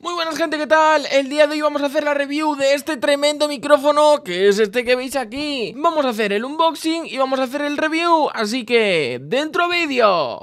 Muy buenas gente, ¿qué tal? El día de hoy vamos a hacer la review de este tremendo micrófono que es este que veis aquí Vamos a hacer el unboxing y vamos a hacer el review, así que ¡dentro vídeo!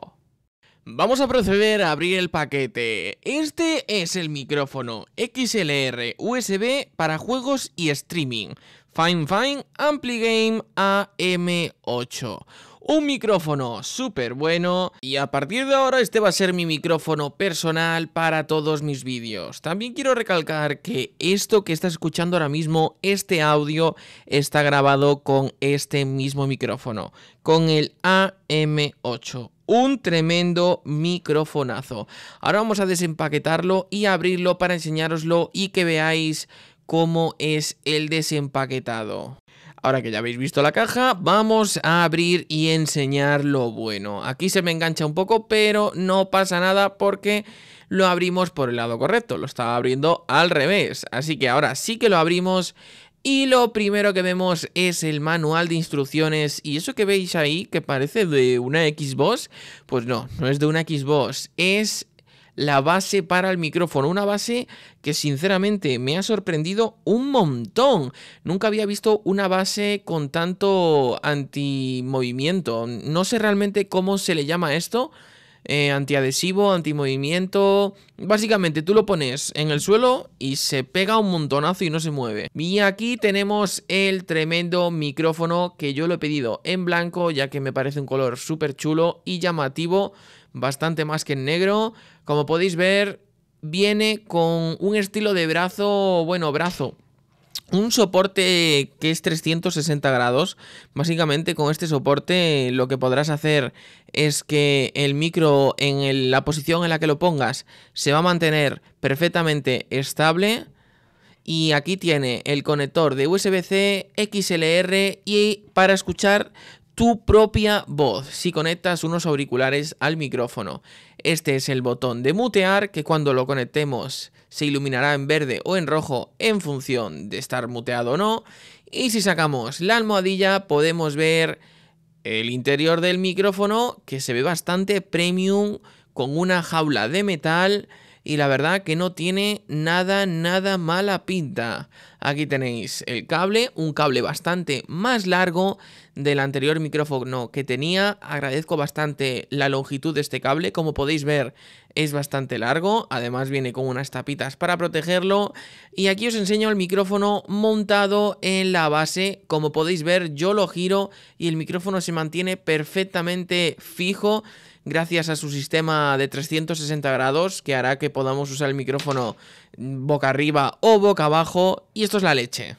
Vamos a proceder a abrir el paquete Este es el micrófono XLR USB para juegos y streaming Fine Fine Ampligame AM8. Un micrófono súper bueno y a partir de ahora este va a ser mi micrófono personal para todos mis vídeos. También quiero recalcar que esto que estás escuchando ahora mismo, este audio, está grabado con este mismo micrófono, con el AM8 un tremendo microfonazo. Ahora vamos a desempaquetarlo y abrirlo para enseñároslo y que veáis cómo es el desempaquetado. Ahora que ya habéis visto la caja, vamos a abrir y enseñar lo bueno. Aquí se me engancha un poco, pero no pasa nada porque lo abrimos por el lado correcto. Lo estaba abriendo al revés. Así que ahora sí que lo abrimos y lo primero que vemos es el manual de instrucciones y eso que veis ahí que parece de una Xbox, pues no, no es de una Xbox, es la base para el micrófono. Una base que sinceramente me ha sorprendido un montón. Nunca había visto una base con tanto anti movimiento No sé realmente cómo se le llama esto. Eh, antiadhesivo, antimovimiento. Básicamente tú lo pones en el suelo y se pega un montonazo y no se mueve. Y aquí tenemos el tremendo micrófono que yo lo he pedido en blanco ya que me parece un color súper chulo y llamativo bastante más que en negro. Como podéis ver, viene con un estilo de brazo, bueno, brazo. Un soporte que es 360 grados. Básicamente con este soporte lo que podrás hacer es que el micro en la posición en la que lo pongas se va a mantener perfectamente estable. Y aquí tiene el conector de USB-C, XLR y para escuchar tu propia voz si conectas unos auriculares al micrófono. Este es el botón de mutear que cuando lo conectemos se iluminará en verde o en rojo en función de estar muteado o no. Y si sacamos la almohadilla podemos ver el interior del micrófono que se ve bastante premium con una jaula de metal y la verdad que no tiene nada, nada mala pinta. Aquí tenéis el cable, un cable bastante más largo del anterior micrófono que tenía. Agradezco bastante la longitud de este cable, como podéis ver es bastante largo, además viene con unas tapitas para protegerlo. Y aquí os enseño el micrófono montado en la base, como podéis ver yo lo giro y el micrófono se mantiene perfectamente fijo gracias a su sistema de 360 grados que hará que podamos usar el micrófono boca arriba o boca abajo y esto es la leche.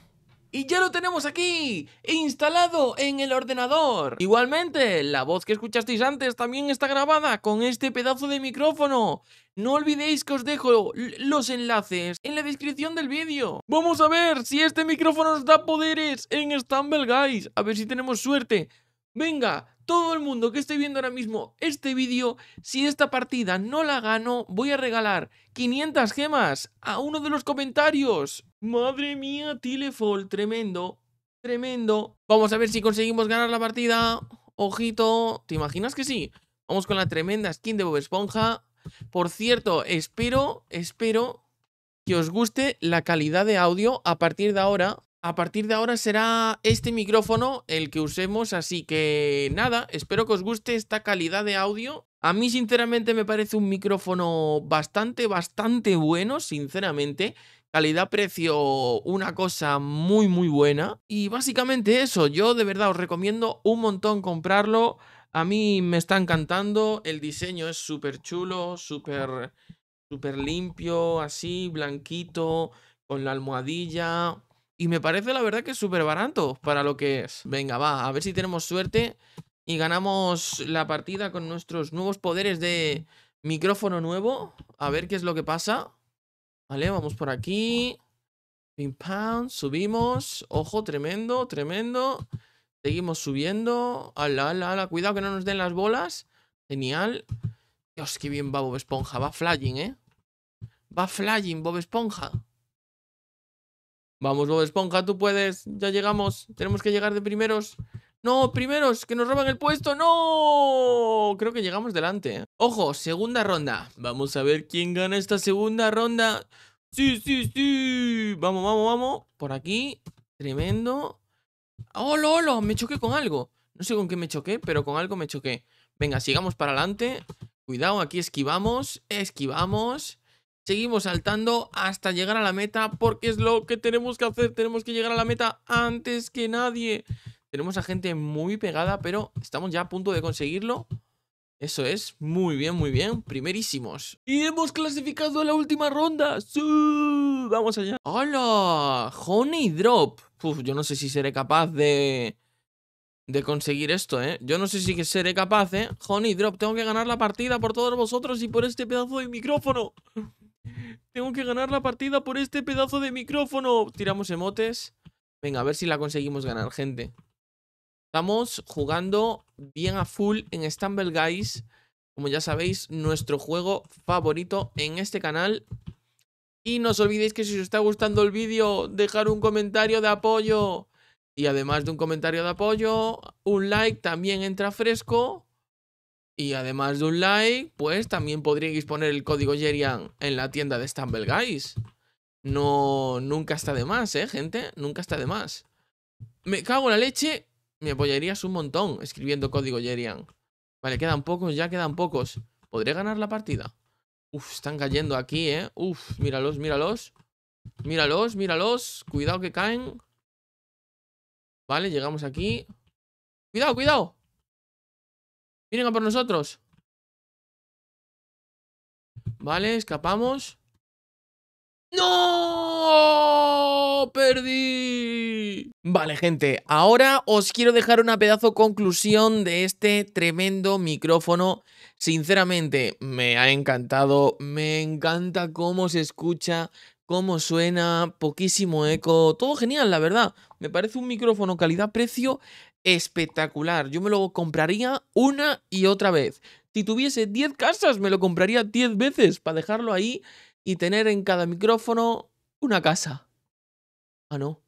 Y ya lo tenemos aquí, instalado en el ordenador. Igualmente, la voz que escuchasteis antes también está grabada con este pedazo de micrófono. No olvidéis que os dejo los enlaces en la descripción del vídeo. Vamos a ver si este micrófono nos da poderes en Stumble Guys. A ver si tenemos suerte. Venga, todo el mundo que esté viendo ahora mismo este vídeo, si esta partida no la gano, voy a regalar 500 gemas a uno de los comentarios. Madre mía, Tilefall, tremendo, tremendo. Vamos a ver si conseguimos ganar la partida. Ojito, ¿te imaginas que sí? Vamos con la tremenda skin de Bob Esponja. Por cierto, espero, espero que os guste la calidad de audio a partir de ahora a partir de ahora será este micrófono el que usemos, así que nada, espero que os guste esta calidad de audio. A mí sinceramente me parece un micrófono bastante, bastante bueno, sinceramente. Calidad-precio, una cosa muy, muy buena. Y básicamente eso, yo de verdad os recomiendo un montón comprarlo. A mí me está encantando, el diseño es súper chulo, súper, súper limpio, así, blanquito, con la almohadilla y me parece la verdad que es súper barato para lo que es. Venga, va, a ver si tenemos suerte y ganamos la partida con nuestros nuevos poderes de micrófono nuevo. A ver qué es lo que pasa. Vale, vamos por aquí. Pim pam, subimos. Ojo, tremendo, tremendo. Seguimos subiendo. Ala, ala, ala. Cuidado que no nos den las bolas. Genial. Dios, qué bien va Bob Esponja. Va flying, ¿eh? Va flying Bob Esponja. Vamos, Bob Esponja, tú puedes. Ya llegamos. Tenemos que llegar de primeros. No, primeros, que nos roban el puesto. No, creo que llegamos delante. Ojo, segunda ronda. Vamos a ver quién gana esta segunda ronda. Sí, sí, sí. Vamos, vamos, vamos. Por aquí. Tremendo. ¡Hola, hola! Me choqué con algo. No sé con qué me choqué, pero con algo me choqué. Venga, sigamos para adelante. Cuidado, aquí esquivamos. Esquivamos seguimos saltando hasta llegar a la meta porque es lo que tenemos que hacer, tenemos que llegar a la meta antes que nadie. Tenemos a gente muy pegada, pero estamos ya a punto de conseguirlo. Eso es, muy bien, muy bien, primerísimos. Y hemos clasificado a la última ronda. Vamos allá. ¡Hola! Honey Drop. Uf, yo no sé si seré capaz de... De conseguir esto, ¿eh? Yo no sé si seré capaz, ¿eh? Honey Drop, tengo que ganar la partida por todos vosotros y por este pedazo de micrófono. Tengo que ganar la partida por este pedazo de micrófono. Tiramos emotes. Venga, a ver si la conseguimos ganar, gente. Estamos jugando bien a full en Stumble Guys. Como ya sabéis, nuestro juego favorito en este canal. Y no os olvidéis que si os está gustando el vídeo, dejar un comentario de apoyo. Y además de un comentario de apoyo, un like también entra fresco. Y además de un like, pues también podríais poner el código Jerian en la tienda de Stumble Guys. No, nunca está de más, ¿eh, gente? Nunca está de más. Me cago en la leche, me apoyarías un montón escribiendo código Jerian. Vale, quedan pocos, ya quedan pocos. ¿Podré ganar la partida? Uf, están cayendo aquí, ¿eh? Uf, míralos, míralos. Míralos, míralos. Cuidado que caen. Vale, llegamos aquí. ¡Cuidado, cuidado! Vienen a por nosotros. Vale, escapamos. ¡No! ¡Perdí! Vale, gente, ahora os quiero dejar una pedazo conclusión de este tremendo micrófono. Sinceramente, me ha encantado, me encanta cómo se escucha, cómo suena, poquísimo eco, todo genial, la verdad. Me parece un micrófono calidad-precio espectacular. Yo me lo compraría una y otra vez. Si tuviese 10 casas, me lo compraría 10 veces para dejarlo ahí y tener en cada micrófono una casa. Ah, no.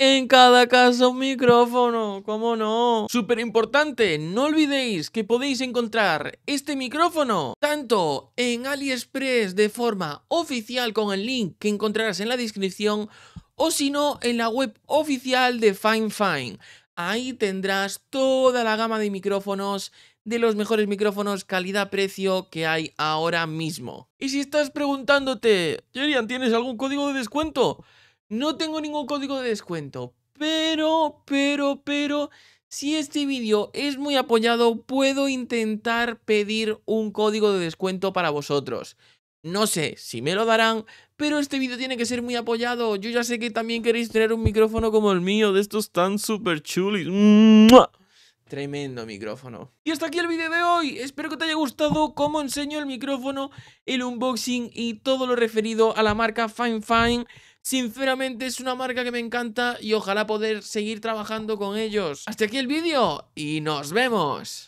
En cada casa un micrófono, ¿cómo no? Súper importante, no olvidéis que podéis encontrar este micrófono tanto en AliExpress de forma oficial con el link que encontrarás en la descripción o si no en la web oficial de FineFine. Fine. Ahí tendrás toda la gama de micrófonos, de los mejores micrófonos calidad-precio que hay ahora mismo. Y si estás preguntándote, Jerian, ¿tienes algún código de descuento? No tengo ningún código de descuento, pero, pero, pero, si este vídeo es muy apoyado, puedo intentar pedir un código de descuento para vosotros. No sé si me lo darán, pero este vídeo tiene que ser muy apoyado. Yo ya sé que también queréis tener un micrófono como el mío, de estos tan super chulis. Tremendo micrófono. Y hasta aquí el vídeo de hoy. Espero que te haya gustado cómo enseño el micrófono, el unboxing y todo lo referido a la marca Fine Fine. Sinceramente es una marca que me encanta y ojalá poder seguir trabajando con ellos. Hasta aquí el vídeo y nos vemos.